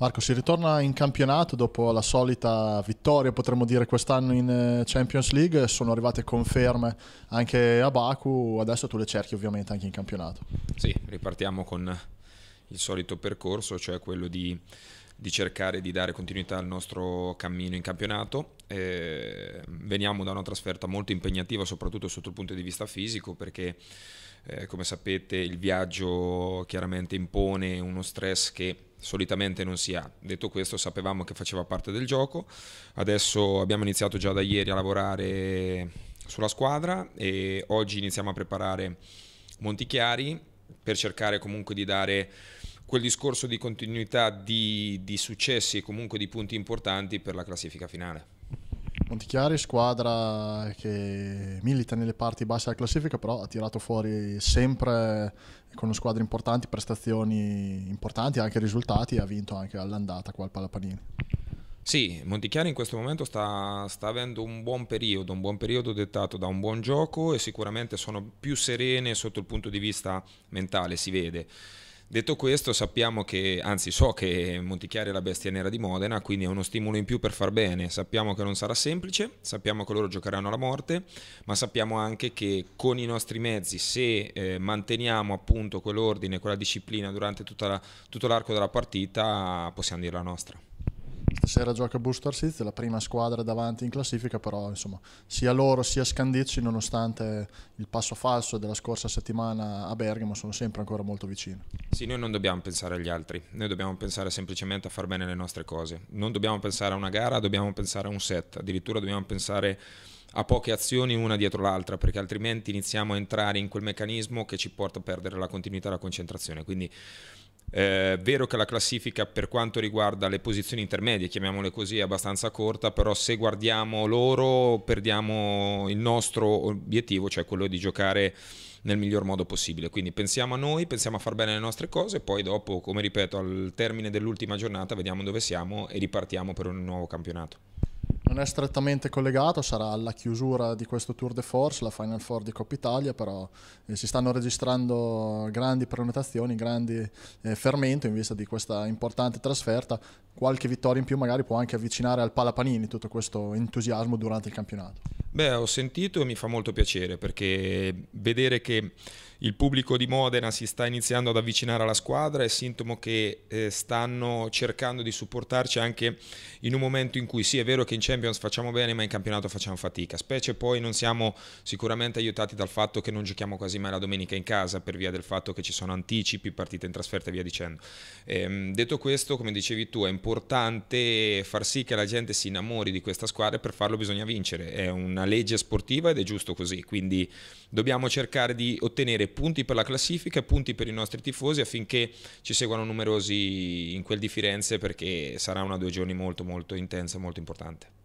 Marco, si ritorna in campionato dopo la solita vittoria, potremmo dire, quest'anno in eh, Champions League. Sono arrivate conferme anche a Baku, adesso tu le cerchi ovviamente anche in campionato. Sì, ripartiamo con il solito percorso, cioè quello di di cercare di dare continuità al nostro cammino in campionato. Eh, veniamo da una trasferta molto impegnativa, soprattutto sotto il punto di vista fisico, perché eh, come sapete il viaggio chiaramente impone uno stress che solitamente non si ha. Detto questo, sapevamo che faceva parte del gioco. Adesso abbiamo iniziato già da ieri a lavorare sulla squadra e oggi iniziamo a preparare Montichiari per cercare comunque di dare quel discorso di continuità di, di successi e comunque di punti importanti per la classifica finale. Montichiari, squadra che milita nelle parti basse della classifica, però ha tirato fuori sempre con squadre importanti, prestazioni importanti, anche risultati e ha vinto anche all'andata qua al Palapanini. Sì, Montichiari in questo momento sta, sta, avendo un buon periodo, un buon periodo dettato da un buon gioco e sicuramente sono più serene sotto il punto di vista mentale, si vede. Detto questo, sappiamo che, anzi so che Montichiari è la bestia nera di Modena, quindi è uno stimolo in più per far bene. Sappiamo che non sarà semplice, sappiamo che loro giocheranno alla morte, ma sappiamo anche che con i nostri mezzi, se eh, manteniamo appunto quell'ordine, quella disciplina durante la, tutto l'arco della partita, possiamo dire la nostra. Stasera gioca Booster Sizio, la prima squadra davanti in classifica, però insomma, sia loro sia Scandicci, nonostante il passo falso della scorsa settimana a Bergamo, sono sempre ancora molto vicini. Sì, noi non dobbiamo pensare agli altri, noi dobbiamo pensare semplicemente a far bene le nostre cose. Non dobbiamo pensare a una gara, dobbiamo pensare a un set, addirittura dobbiamo pensare a poche azioni una dietro l'altra, perché altrimenti iniziamo a entrare in quel meccanismo che ci porta a perdere la continuità e la concentrazione. Quindi è eh, vero che la classifica per quanto riguarda le posizioni intermedie, chiamiamole così, è abbastanza corta, però se guardiamo loro perdiamo il nostro obiettivo, cioè quello di giocare nel miglior modo possibile. Quindi pensiamo a noi, pensiamo a far bene le nostre cose, poi dopo, come ripeto, al termine dell'ultima giornata vediamo dove siamo e ripartiamo per un nuovo campionato. Non è strettamente collegato, sarà alla chiusura di questo Tour de Force, la Final Four di Coppa Italia, però eh, si stanno registrando grandi prenotazioni, grandi eh, fermento in vista di questa importante trasferta. Qualche vittoria in più magari può anche avvicinare al Palapanini tutto questo entusiasmo durante il campionato. Beh, ho sentito e mi fa molto piacere perché vedere che il pubblico di Modena si sta iniziando ad avvicinare alla squadra è sintomo che eh, stanno cercando di supportarci anche in un momento in cui sì è vero che in Champions facciamo bene ma in campionato facciamo fatica, specie poi non siamo sicuramente aiutati dal fatto che non giochiamo quasi mai la domenica in casa per via del fatto che ci sono anticipi, partite in trasferta e via dicendo. Eh, detto questo, come dicevi tu, è importante far sì che la gente si innamori di questa squadra e per farlo bisogna vincere, è un una legge sportiva ed è giusto così, quindi dobbiamo cercare di ottenere punti per la classifica e punti per i nostri tifosi affinché ci seguano numerosi in quel di Firenze perché sarà una due giorni molto molto intensa e molto importante.